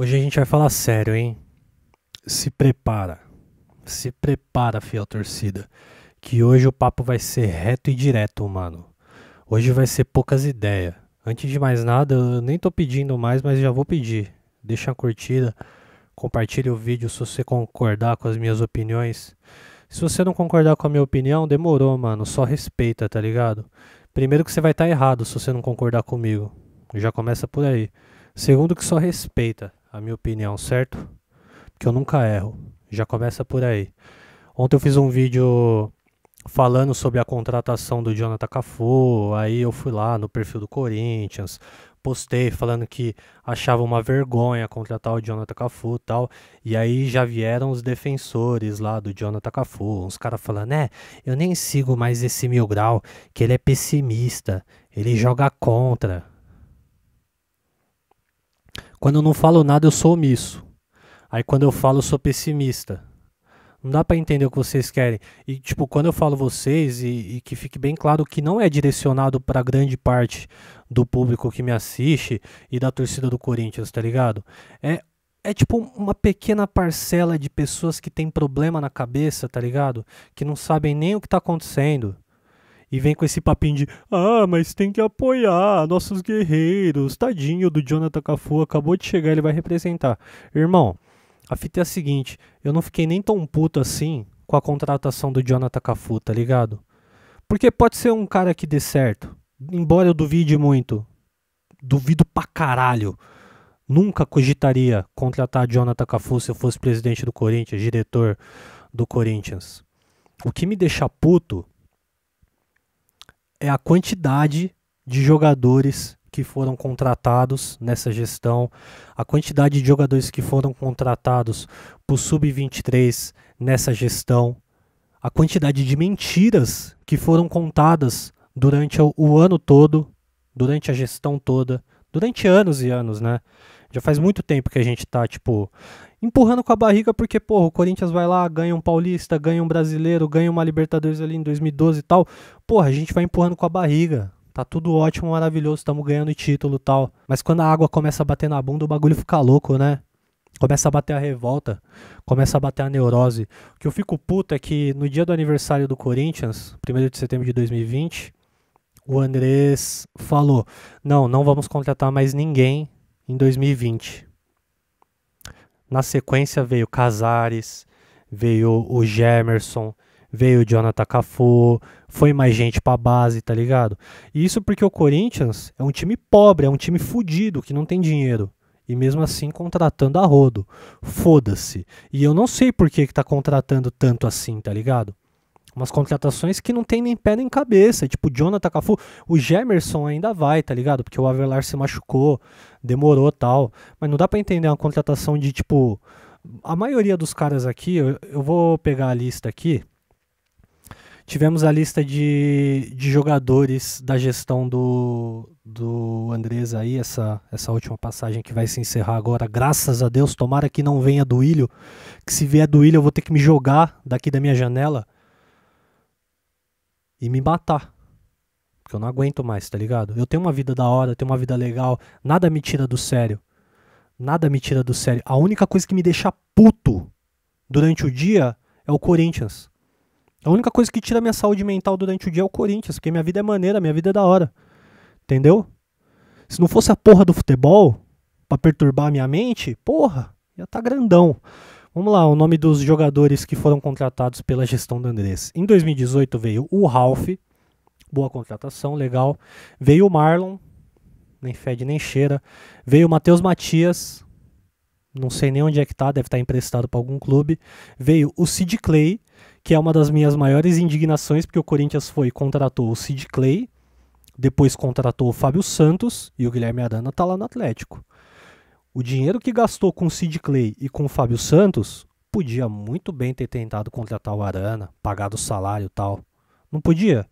Hoje a gente vai falar sério, hein? Se prepara. Se prepara, fiel torcida. Que hoje o papo vai ser reto e direto, mano. Hoje vai ser poucas ideias. Antes de mais nada, eu nem tô pedindo mais, mas já vou pedir. Deixa a curtida, compartilhe o vídeo se você concordar com as minhas opiniões. Se você não concordar com a minha opinião, demorou, mano. Só respeita, tá ligado? Primeiro que você vai estar tá errado se você não concordar comigo. Já começa por aí. Segundo que só respeita a minha opinião, certo? Porque eu nunca erro. Já começa por aí. Ontem eu fiz um vídeo falando sobre a contratação do Jonathan Cafu, aí eu fui lá no perfil do Corinthians, postei falando que achava uma vergonha contratar o Jonathan Cafu e tal, e aí já vieram os defensores lá do Jonathan Cafu, uns caras falando, é, eu nem sigo mais esse Mil Grau, que ele é pessimista, ele joga contra, quando eu não falo nada, eu sou omisso. Aí quando eu falo, eu sou pessimista. Não dá para entender o que vocês querem. E, tipo, quando eu falo vocês, e, e que fique bem claro que não é direcionado para grande parte do público que me assiste e da torcida do Corinthians, tá ligado? É, é tipo uma pequena parcela de pessoas que tem problema na cabeça, tá ligado? Que não sabem nem o que tá acontecendo e vem com esse papinho de ah, mas tem que apoiar nossos guerreiros, tadinho do Jonathan Cafu, acabou de chegar, ele vai representar. Irmão, a fita é a seguinte, eu não fiquei nem tão puto assim com a contratação do Jonathan Cafu, tá ligado? Porque pode ser um cara que dê certo, embora eu duvide muito, duvido pra caralho. Nunca cogitaria contratar Jonathan Cafu se eu fosse presidente do Corinthians, diretor do Corinthians. O que me deixa puto é a quantidade de jogadores que foram contratados nessa gestão, a quantidade de jogadores que foram contratados por sub-23 nessa gestão, a quantidade de mentiras que foram contadas durante o, o ano todo, durante a gestão toda, durante anos e anos, né? Já faz muito tempo que a gente tá, tipo, empurrando com a barriga, porque, porra, o Corinthians vai lá, ganha um paulista, ganha um brasileiro, ganha uma Libertadores ali em 2012 e tal. Porra, a gente vai empurrando com a barriga. Tá tudo ótimo, maravilhoso, estamos ganhando título e tal. Mas quando a água começa a bater na bunda, o bagulho fica louco, né? Começa a bater a revolta, começa a bater a neurose. O que eu fico puto é que no dia do aniversário do Corinthians, 1 de setembro de 2020, o Andrés falou: Não, não vamos contratar mais ninguém em 2020. Na sequência veio Casares, veio o Gemerson, veio o Jonathan Cafu, foi mais gente pra base, tá ligado? E isso porque o Corinthians é um time pobre, é um time fudido, que não tem dinheiro. E mesmo assim contratando a rodo. Foda-se. E eu não sei por que, que tá contratando tanto assim, tá ligado? umas contratações que não tem nem pé nem cabeça, tipo Jonathan Cafu, o Gemerson ainda vai, tá ligado? Porque o Avelar se machucou, demorou tal, mas não dá para entender uma contratação de tipo a maioria dos caras aqui, eu, eu vou pegar a lista aqui. Tivemos a lista de, de jogadores da gestão do, do Andrés aí, essa, essa última passagem que vai se encerrar agora. Graças a Deus, tomara que não venha do Ilho. Que se vier do Ilho, eu vou ter que me jogar daqui da minha janela e me matar. Porque eu não aguento mais, tá ligado? Eu tenho uma vida da hora, tenho uma vida legal, nada me tira do sério. Nada me tira do sério. A única coisa que me deixa puto durante o dia é o Corinthians. A única coisa que tira minha saúde mental durante o dia é o Corinthians, porque minha vida é maneira, minha vida é da hora. Entendeu? Se não fosse a porra do futebol para perturbar minha mente, porra, ia tá grandão. Vamos lá, o nome dos jogadores que foram contratados pela gestão do Andrés. Em 2018 veio o Ralph, boa contratação, legal. Veio o Marlon, nem fede nem cheira. Veio o Matheus Matias, não sei nem onde é que tá, deve estar tá emprestado para algum clube. Veio o Sid Clay, que é uma das minhas maiores indignações, porque o Corinthians foi contratou o Sid Clay, depois contratou o Fábio Santos e o Guilherme Arana tá lá no Atlético. O dinheiro que gastou com o Sid Clay e com o Fábio Santos podia muito bem ter tentado contratar o Arana, pagado o salário e tal. Não podia?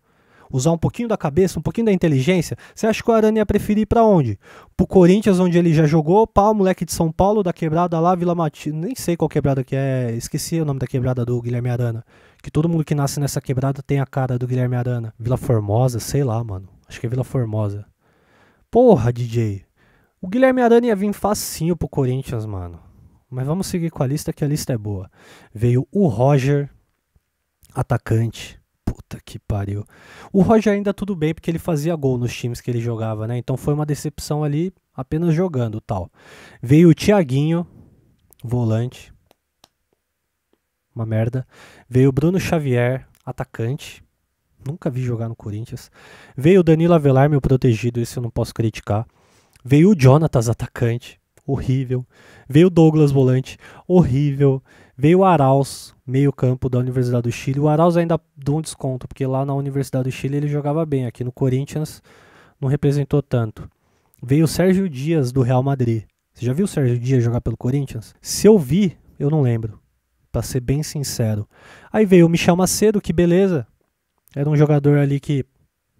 Usar um pouquinho da cabeça, um pouquinho da inteligência? Você acha que o Arana ia preferir ir pra onde? Pro Corinthians, onde ele já jogou, pau, moleque de São Paulo, da quebrada lá, Vila Matilde. Nem sei qual quebrada que é, esqueci o nome da quebrada do Guilherme Arana. Que todo mundo que nasce nessa quebrada tem a cara do Guilherme Arana. Vila Formosa, sei lá, mano. Acho que é Vila Formosa. Porra, DJ. O Guilherme Arana ia vir facinho pro Corinthians, mano. Mas vamos seguir com a lista, que a lista é boa. Veio o Roger, atacante. Puta que pariu. O Roger ainda tudo bem, porque ele fazia gol nos times que ele jogava, né? Então foi uma decepção ali, apenas jogando tal. Veio o Thiaguinho, volante. Uma merda. Veio o Bruno Xavier, atacante. Nunca vi jogar no Corinthians. Veio o Danilo Avelar, meu protegido, isso eu não posso criticar. Veio o Jonatas, atacante, horrível. Veio o Douglas, volante, horrível. Veio o Arauz, meio-campo da Universidade do Chile. O Arauz ainda deu um desconto, porque lá na Universidade do Chile ele jogava bem. Aqui no Corinthians não representou tanto. Veio o Sérgio Dias, do Real Madrid. Você já viu o Sérgio Dias jogar pelo Corinthians? Se eu vi, eu não lembro. Pra ser bem sincero. Aí veio o Michel Macedo, que beleza. Era um jogador ali que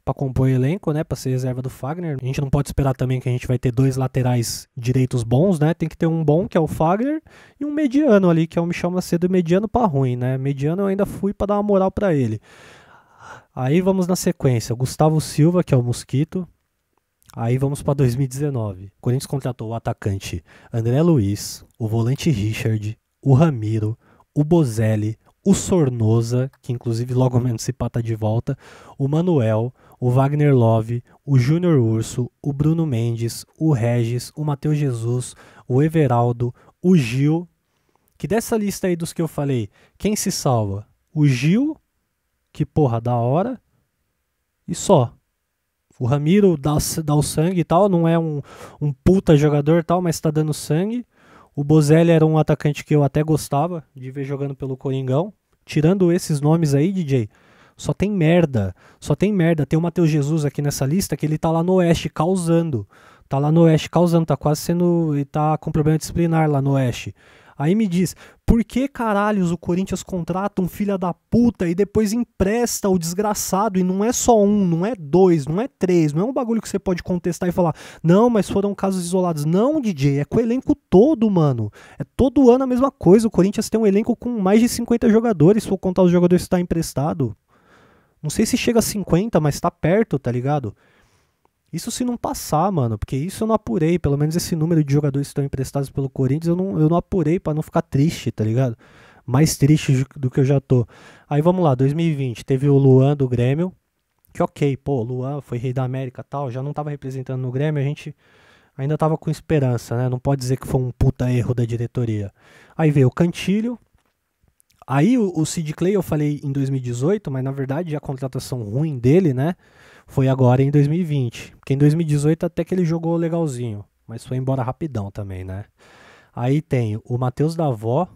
para compor o elenco, né, para ser reserva do Fagner. A gente não pode esperar também que a gente vai ter dois laterais direitos bons, né? Tem que ter um bom, que é o Fagner, e um mediano ali, que é o Michel Macedo, mediano para ruim, né? Mediano eu ainda fui para dar uma moral para ele. Aí vamos na sequência, Gustavo Silva, que é o Mosquito. Aí vamos para 2019. O Corinthians contratou o atacante André Luiz, o volante Richard, o Ramiro, o Bozelli, o Sornosa, que inclusive logo menos se pata de volta, o Manuel, o Wagner Love, o Júnior Urso, o Bruno Mendes, o Regis, o Matheus Jesus, o Everaldo, o Gil. Que dessa lista aí dos que eu falei, quem se salva? O Gil, que porra, da hora, e só. O Ramiro dá, dá o sangue e tal, não é um, um puta jogador tal, mas tá dando sangue. O Bozelli era um atacante que eu até gostava de ver jogando pelo Coringão. Tirando esses nomes aí, DJ, só tem merda. Só tem merda. Tem o Matheus Jesus aqui nessa lista que ele tá lá no Oeste causando. Tá lá no Oeste causando, tá quase sendo. e tá com problema disciplinar lá no Oeste. Aí me diz, por que caralhos o Corinthians contrata um filho da puta e depois empresta o desgraçado? E não é só um, não é dois, não é três, não é um bagulho que você pode contestar e falar, não, mas foram casos isolados. Não, DJ, é com o elenco todo, mano. É todo ano a mesma coisa. O Corinthians tem um elenco com mais de 50 jogadores, se for contar os jogadores que está emprestado. Não sei se chega a 50, mas tá perto, tá ligado? Isso se não passar, mano, porque isso eu não apurei. Pelo menos esse número de jogadores que estão emprestados pelo Corinthians eu não, eu não apurei para não ficar triste, tá ligado? Mais triste do que eu já tô. Aí vamos lá, 2020, teve o Luan do Grêmio, que ok, pô, Luan foi rei da América tal, já não tava representando no Grêmio, a gente ainda tava com esperança, né? Não pode dizer que foi um puta erro da diretoria. Aí veio o Cantilho, Aí o, o Sid Clay eu falei em 2018, mas na verdade a contratação ruim dele, né? Foi agora em 2020. Porque em 2018 até que ele jogou legalzinho, mas foi embora rapidão também, né? Aí tem o Matheus Davó,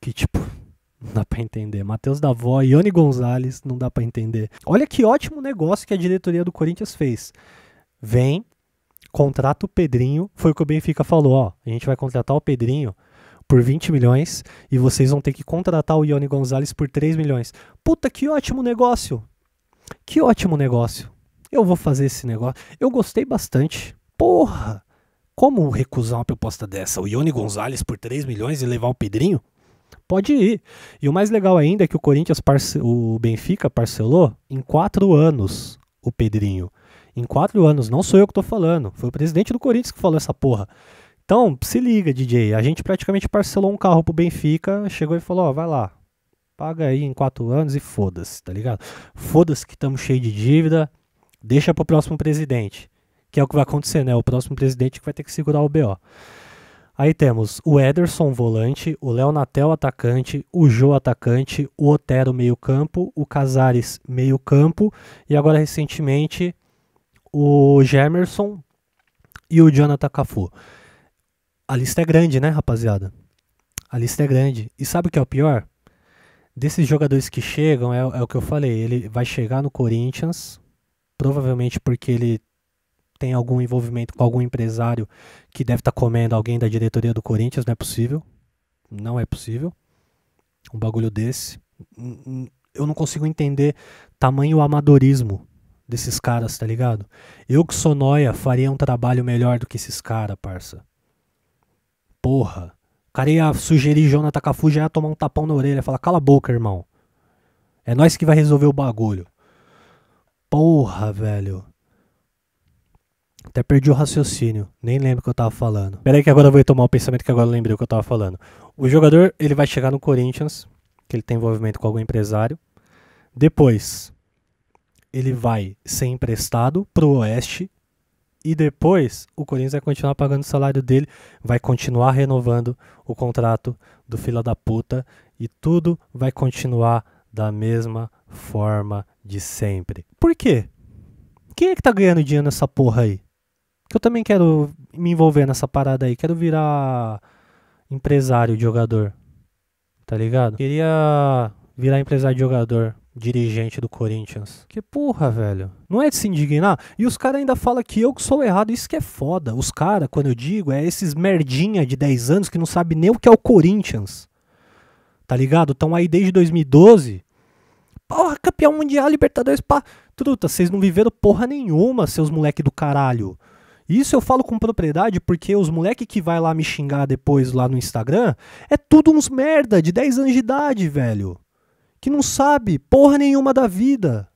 que tipo, não dá para entender. Matheus Davó, Ione Gonzalez, não dá para entender. Olha que ótimo negócio que a diretoria do Corinthians fez. Vem, contrata o Pedrinho, foi o que o Benfica falou, ó, a gente vai contratar o Pedrinho por 20 milhões e vocês vão ter que contratar o Ione Gonzalez por 3 milhões. Puta, que ótimo negócio! Que ótimo negócio! Eu vou fazer esse negócio. Eu gostei bastante. Porra! Como recusar uma proposta dessa? O Ione Gonzalez por 3 milhões e levar o Pedrinho? Pode ir. E o mais legal ainda é que o Corinthians, o Benfica parcelou em 4 anos o Pedrinho. Em 4 anos, não sou eu que tô falando. Foi o presidente do Corinthians que falou essa porra. Então, se liga, DJ. A gente praticamente parcelou um carro pro Benfica, chegou e falou: ó, vai lá, paga aí em quatro anos e foda-se, tá ligado? Foda-se que estamos cheio de dívida, deixa pro próximo presidente, que é o que vai acontecer, né? O próximo presidente que vai ter que segurar o BO. Aí temos o Ederson volante, o Léo Natel atacante, o Jô atacante, o Otero meio-campo, o Casares meio-campo e agora recentemente o Gemerson e o Jonathan Cafu. A lista é grande, né, rapaziada? A lista é grande. E sabe o que é o pior? Desses jogadores que chegam, é, é o que eu falei, ele vai chegar no Corinthians, provavelmente porque ele tem algum envolvimento com algum empresário que deve estar tá comendo alguém da diretoria do Corinthians, não é possível. Não é possível. Um bagulho desse. Eu não consigo entender tamanho amadorismo desses caras, tá ligado? Eu que sou noia, faria um trabalho melhor do que esses caras, parça. Porra. O cara ia sugerir Jonathan Cafu, já ia tomar um tapão na orelha, falar, cala a boca, irmão. É nós que vai resolver o bagulho. Porra, velho. Até perdi o raciocínio, nem lembro o que eu tava falando. Pera aí que agora eu vou tomar o pensamento que agora eu lembrei o que eu tava falando. O jogador, ele vai chegar no Corinthians, que ele tem envolvimento com algum empresário. Depois, ele vai ser emprestado pro Oeste, e depois o Corinthians vai continuar pagando o salário dele, vai continuar renovando o contrato do fila da puta e tudo vai continuar da mesma forma de sempre. Por quê? Quem é que tá ganhando dinheiro nessa porra aí? Que eu também quero me envolver nessa parada aí, quero virar empresário de jogador. Tá ligado? Queria virar empresário de jogador dirigente do Corinthians. Que porra, velho. Não é de se indignar? E os caras ainda falam que eu que sou errado. Isso que é foda. Os caras, quando eu digo, é esses merdinha de 10 anos que não sabe nem o que é o Corinthians. Tá ligado? Estão aí desde 2012. Porra, campeão mundial, Libertadores, pá. Truta, vocês não viveram porra nenhuma, seus moleque do caralho. Isso eu falo com propriedade porque os moleque que vai lá me xingar depois lá no Instagram é tudo uns merda de 10 anos de idade, velho que não sabe porra nenhuma da vida.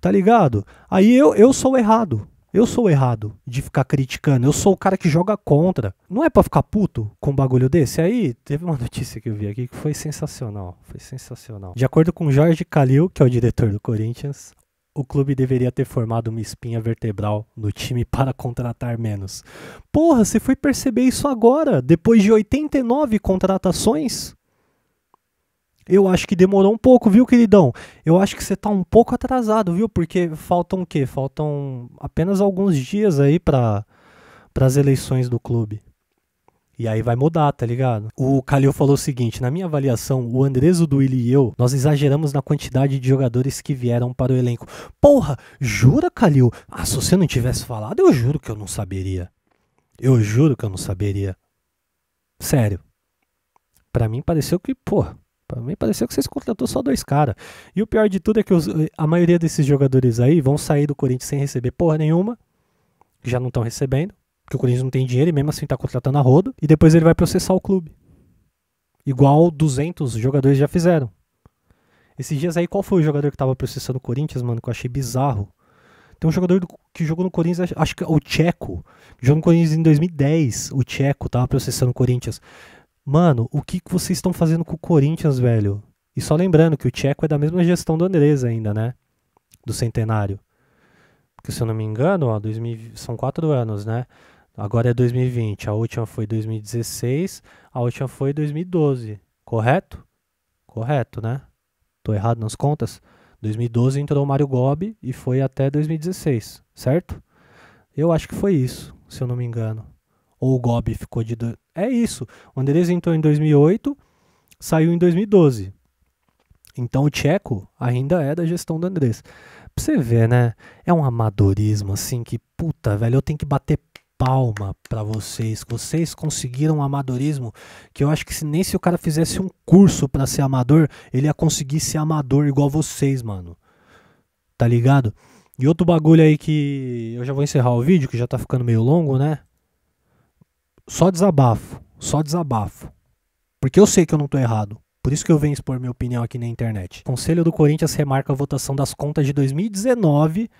Tá ligado? Aí eu, eu sou errado. Eu sou errado de ficar criticando. Eu sou o cara que joga contra. Não é para ficar puto com um bagulho desse. Aí teve uma notícia que eu vi aqui que foi sensacional. Foi sensacional. De acordo com Jorge Calil, que é o diretor do Corinthians, o clube deveria ter formado uma espinha vertebral no time para contratar menos. Porra, você foi perceber isso agora, depois de 89 contratações? Eu acho que demorou um pouco, viu, queridão? Eu acho que você tá um pouco atrasado, viu? Porque faltam o quê? Faltam apenas alguns dias aí para as eleições do clube. E aí vai mudar, tá ligado? O Calil falou o seguinte: na minha avaliação, o Andrezo Willi e eu, nós exageramos na quantidade de jogadores que vieram para o elenco. Porra, jura, Calil? Ah, se você não tivesse falado, eu juro que eu não saberia. Eu juro que eu não saberia. Sério. Para mim pareceu que, porra me pareceu que vocês contratou só dois caras. E o pior de tudo é que os, eh, a maioria desses jogadores aí vão sair do Corinthians sem receber porra nenhuma. Já não estão recebendo. Porque o Corinthians não tem dinheiro e mesmo assim está contratando a rodo. E depois ele vai processar o clube. Igual 200 jogadores já fizeram. Esses dias aí, qual foi o jogador que estava processando o Corinthians, mano? Que eu achei bizarro. Tem um jogador do, que jogou no Corinthians, acho que é o Tcheco. Jogou no Corinthians em 2010. O Tcheco estava processando o Corinthians. Mano, o que, que vocês estão fazendo com o Corinthians, velho? E só lembrando que o Tcheco é da mesma gestão do Andrés ainda, né? Do centenário. Porque se eu não me engano, ó, 2000, são quatro anos, né? Agora é 2020. A última foi 2016, a última foi 2012. Correto? Correto, né? Tô errado nas contas? 2012 entrou o Mário Gobi e foi até 2016, certo? Eu acho que foi isso, se eu não me engano. Ou o Gobi ficou de, do, é isso. O Andrés entrou em 2008, saiu em 2012. Então o Tcheco ainda é da gestão do Andrés. Pra você ver, né? É um amadorismo assim que, puta, velho, eu tenho que bater palma para vocês. Vocês conseguiram um amadorismo que eu acho que se, nem se o cara fizesse um curso para ser amador, ele ia conseguir ser amador igual vocês, mano. Tá ligado? E outro bagulho aí que eu já vou encerrar o vídeo, que já tá ficando meio longo, né? só desabafo, só desabafo. Porque eu sei que eu não tô errado. Por isso que eu venho expor minha opinião aqui na internet. O Conselho do Corinthians remarca a votação das contas de 2019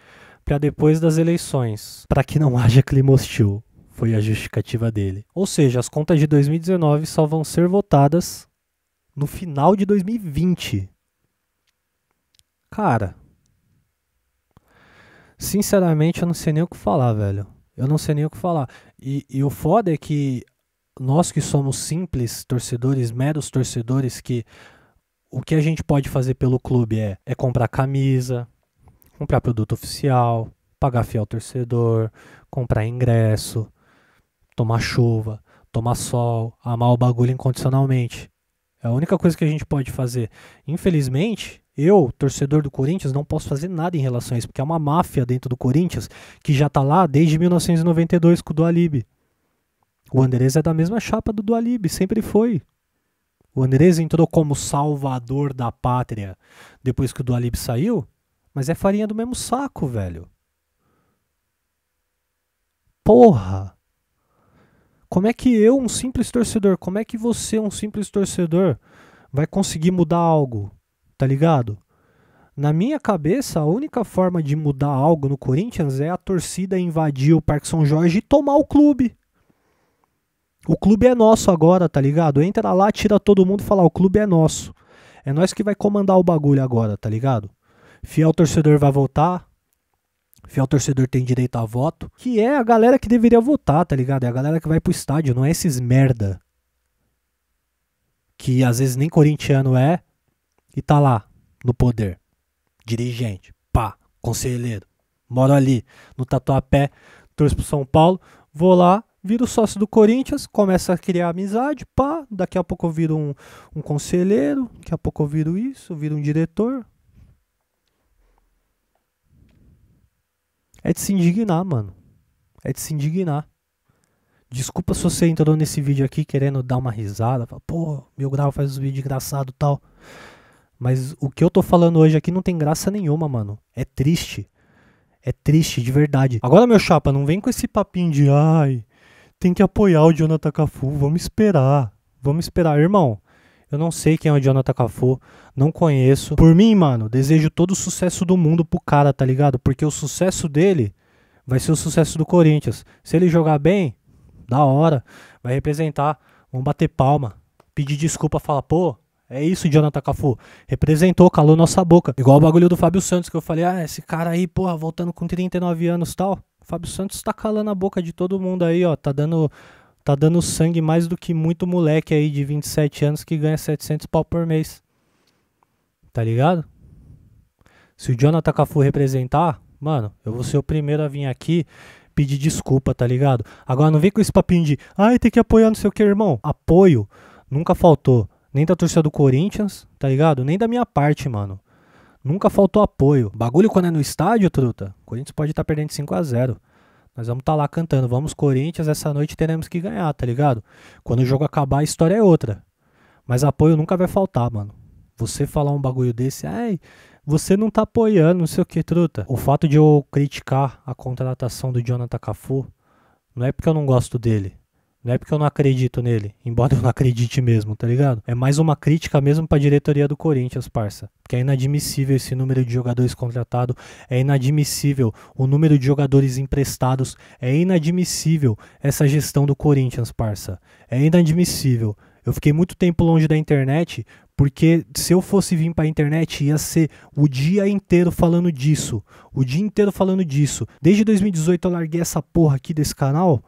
para depois das eleições, para que não haja clima hostil. Foi a justificativa dele. Ou seja, as contas de 2019 só vão ser votadas no final de 2020. Cara, sinceramente eu não sei nem o que falar, velho. Eu não sei nem o que falar. E, e o foda é que nós que somos simples torcedores, meros torcedores, que o que a gente pode fazer pelo clube é, é comprar camisa, comprar produto oficial, pagar fiel torcedor, comprar ingresso, tomar chuva, tomar sol, amar o bagulho incondicionalmente. É a única coisa que a gente pode fazer. Infelizmente, eu, torcedor do Corinthians, não posso fazer nada em relação a isso, porque é uma máfia dentro do Corinthians que já está lá desde 1992 com o Dualib. O Anderez é da mesma chapa do Dualib, sempre foi. O Andrés entrou como salvador da pátria depois que o Dualib saiu, mas é farinha do mesmo saco, velho. Porra! Como é que eu, um simples torcedor, como é que você, um simples torcedor, vai conseguir mudar algo? tá ligado? Na minha cabeça, a única forma de mudar algo no Corinthians é a torcida invadir o Parque São Jorge e tomar o clube. O clube é nosso agora, tá ligado? Entra lá, tira todo mundo e fala: o clube é nosso. É nós que vai comandar o bagulho agora, tá ligado? Fiel torcedor vai votar. Fiel torcedor tem direito a voto. Que é a galera que deveria votar, tá ligado? É a galera que vai pro estádio, não é esses merda. Que às vezes nem corintiano é, e tá lá no poder. Dirigente, pá, conselheiro. Moro ali no Tatuapé, torço pro São Paulo, vou lá, viro sócio do Corinthians, começa a criar amizade, pá, daqui a pouco eu viro um, um conselheiro, daqui a pouco eu viro isso, viro um diretor. É de se indignar, mano. É de se indignar. Desculpa se você entrou nesse vídeo aqui querendo dar uma risada, pô, meu grau faz os vídeos engraçados e tal. Mas o que eu tô falando hoje aqui não tem graça nenhuma, mano. É triste. É triste, de verdade. Agora, meu chapa, não vem com esse papinho de ai, tem que apoiar o Jonathan Cafu, vamos esperar. Vamos esperar, irmão. Eu não sei quem é o Jonathan Cafu, não conheço. Por mim, mano, desejo todo o sucesso do mundo pro cara, tá ligado? Porque o sucesso dele vai ser o sucesso do Corinthians. Se ele jogar bem, da hora, vai representar, vamos bater palma, pedir desculpa, falar, pô, é isso, Jonathan Cafu. Representou, calou nossa boca. Igual o bagulho do Fábio Santos, que eu falei, ah, esse cara aí, porra, voltando com 39 anos tal. O Fábio Santos tá calando a boca de todo mundo aí, ó. Tá dando, tá dando sangue mais do que muito moleque aí de 27 anos que ganha 700 pau por mês. Tá ligado? Se o Jonathan Cafu representar, mano, eu vou ser o primeiro a vir aqui pedir desculpa, tá ligado? Agora não vem com esse papinho de, ai, ah, tem que apoiar não sei o que, irmão. Apoio nunca faltou nem da torcida do Corinthians, tá ligado? Nem da minha parte, mano. Nunca faltou apoio. Bagulho quando é no estádio, truta. Corinthians pode estar tá perdendo 5 a 0 Nós vamos estar tá lá cantando. Vamos, Corinthians, essa noite teremos que ganhar, tá ligado? Quando o jogo acabar, a história é outra. Mas apoio nunca vai faltar, mano. Você falar um bagulho desse, ai, você não tá apoiando, não sei o que, truta. O fato de eu criticar a contratação do Jonathan Cafu não é porque eu não gosto dele. Não é porque eu não acredito nele, embora eu não acredite mesmo, tá ligado? É mais uma crítica mesmo pra diretoria do Corinthians, parça. Porque é inadmissível esse número de jogadores contratados, é inadmissível o número de jogadores emprestados, é inadmissível essa gestão do Corinthians, parça. É inadmissível. Eu fiquei muito tempo longe da internet, porque se eu fosse vir para a internet ia ser o dia inteiro falando disso, o dia inteiro falando disso. Desde 2018 eu larguei essa porra aqui desse canal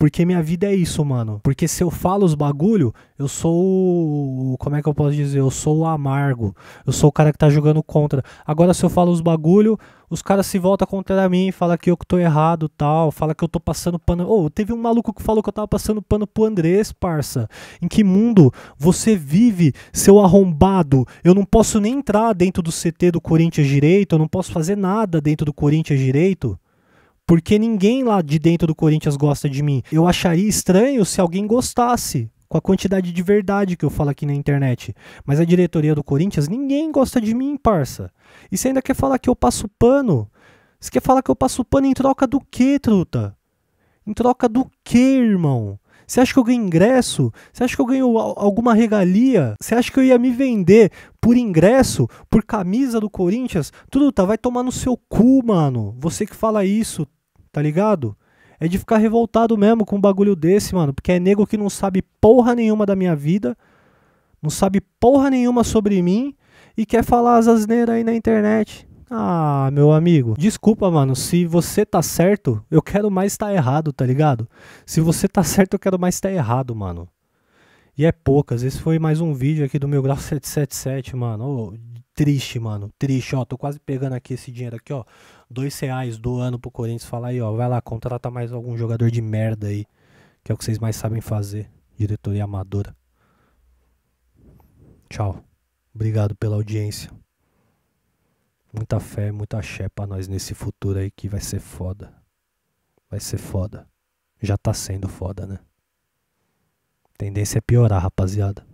porque minha vida é isso, mano. Porque se eu falo os bagulho, eu sou. Como é que eu posso dizer? Eu sou o amargo. Eu sou o cara que tá jogando contra. Agora, se eu falo os bagulho, os caras se voltam contra mim, fala que eu que tô errado tal, fala que eu tô passando pano. Ô, oh, teve um maluco que falou que eu tava passando pano pro Andrés, parça. Em que mundo você vive, seu arrombado? Eu não posso nem entrar dentro do CT do Corinthians direito, eu não posso fazer nada dentro do Corinthians direito porque ninguém lá de dentro do Corinthians gosta de mim. Eu acharia estranho se alguém gostasse. Com a quantidade de verdade que eu falo aqui na internet. Mas a diretoria do Corinthians, ninguém gosta de mim, parça. E você ainda quer falar que eu passo pano? Você quer falar que eu passo pano em troca do quê, truta? Em troca do quê, irmão? Você acha que eu ganho ingresso? Você acha que eu ganho alguma regalia? Você acha que eu ia me vender por ingresso, por camisa do Corinthians? Tudo tá, vai tomar no seu cu, mano. Você que fala isso, tá ligado? É de ficar revoltado mesmo com um bagulho desse, mano. Porque é nego que não sabe porra nenhuma da minha vida, não sabe porra nenhuma sobre mim e quer falar as asneiras aí na internet. Ah, meu amigo, desculpa, mano. Se você tá certo, eu quero mais estar tá errado, tá ligado? Se você tá certo, eu quero mais estar tá errado, mano. E é poucas. Esse foi mais um vídeo aqui do meu grau 777, mano. Ô, triste, mano. Triste, ó. Tô quase pegando aqui esse dinheiro aqui, ó. Dois reais do ano pro Corinthians falar aí, ó. Vai lá, contrata mais algum jogador de merda aí. Que é o que vocês mais sabem fazer. Diretoria amadora. Tchau. Obrigado pela audiência. Muita fé, muita axé pra nós nesse futuro aí que vai ser foda. Vai ser foda. Já tá sendo foda, né? Tendência é piorar, rapaziada.